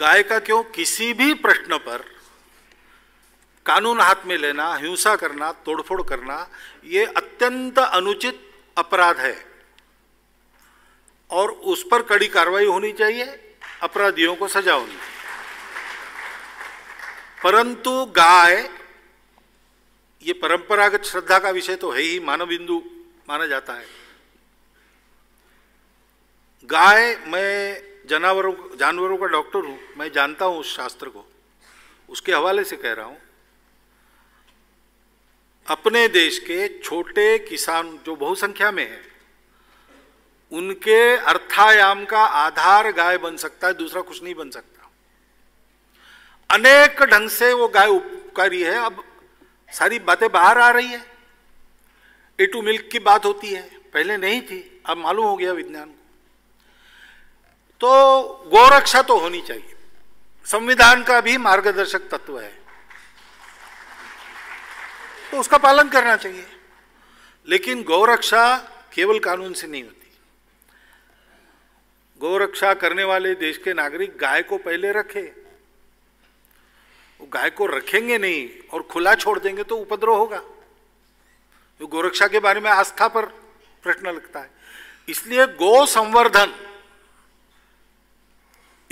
गाय का क्यों किसी भी प्रश्न पर कानून हाथ में लेना हिंसा करना तोड़फोड़ करना ये अत्यंत अनुचित अपराध है और उस पर कड़ी कार्रवाई होनी चाहिए अपराधियों को सजा होनी चाहिए परंतु गाय ये परंपरागत श्रद्धा का विषय तो है ही मानव बिंदु माना जाता है गाय मैं जानवरों जानवरों का डॉक्टर हूँ मैं जानता हूँ उस शास्त्र को उसके हवाले से कह रहा हूँ अपने देश के छोटे किसान जो बहुसंख्या में है उनके अर्थायाम का आधार गाय बन सकता है दूसरा कुछ नहीं बन सकता अनेक ढंग से वो गाय उपकारी है अब सारी बातें बाहर आ रही है ए टू मिल्क की बात होती है पहले नहीं थी अब मालूम हो गया विज्ञान को तो गोरक्षा तो होनी चाहिए संविधान का भी मार्गदर्शक तत्व है तो उसका पालन करना चाहिए लेकिन गौरक्षा केवल कानून से नहीं होती गौरक्षा करने वाले देश के नागरिक गाय को पहले रखे वो गाय को रखेंगे नहीं और खुला छोड़ देंगे तो उपद्रव होगा तो गौरक्षा के बारे में आस्था पर प्रश्न लगता है इसलिए गौ संवर्धन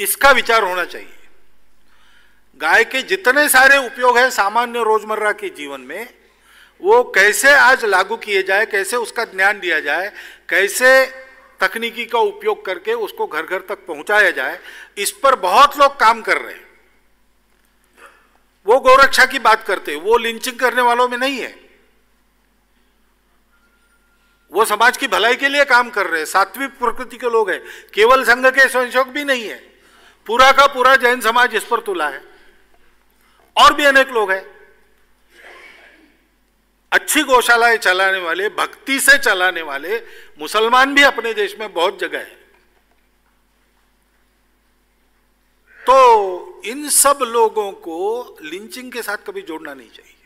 इसका विचार होना चाहिए गाय के जितने सारे उपयोग हैं सामान्य रोजमर्रा के जीवन में वो कैसे आज लागू किए जाए कैसे उसका ज्ञान दिया जाए कैसे तकनीकी का उपयोग करके उसको घर घर तक पहुंचाया जाए इस पर बहुत लोग काम कर रहे हैं वो गौरक्षा की बात करते हैं वो लिंचिंग करने वालों में नहीं है वो समाज की भलाई के लिए काम कर रहे हैं सात्विक प्रकृति के लोग हैं केवल संघ के स्वयंसेवक भी नहीं है पूरा का पूरा जैन समाज इस पर तुला है और भी अनेक लोग हैं अच्छी गौशालाएं चलाने वाले भक्ति से चलाने वाले मुसलमान भी अपने देश में बहुत जगह है तो इन सब लोगों को लिंचिंग के साथ कभी जोड़ना नहीं चाहिए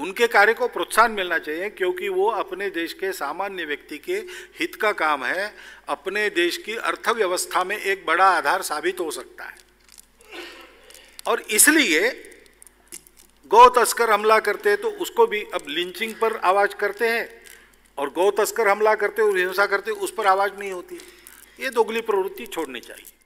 उनके कार्य को प्रोत्साहन मिलना चाहिए क्योंकि वो अपने देश के सामान्य व्यक्ति के हित का काम है अपने देश की अर्थव्यवस्था में एक बड़ा आधार साबित हो सकता है और इसलिए गौ तस्कर हमला करते हैं तो उसको भी अब लिंचिंग पर आवाज़ करते हैं और गौ तस्कर हमला करते और हिंसा करते उस पर आवाज़ नहीं होती ये दोगली प्रवृत्ति छोड़नी चाहिए